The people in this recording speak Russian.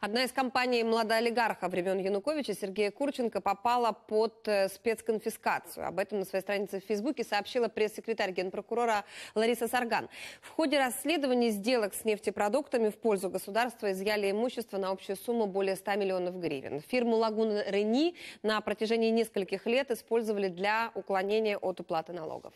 Одна из компаний «Младоолигарха» времен Януковича Сергея Курченко попала под э, спецконфискацию. Об этом на своей странице в Фейсбуке сообщила пресс-секретарь генпрокурора Лариса Сарган. В ходе расследования сделок с нефтепродуктами в пользу государства изъяли имущество на общую сумму более 100 миллионов гривен. Фирму «Лагуна Рени» на протяжении нескольких лет использовали для уклонения от уплаты налогов.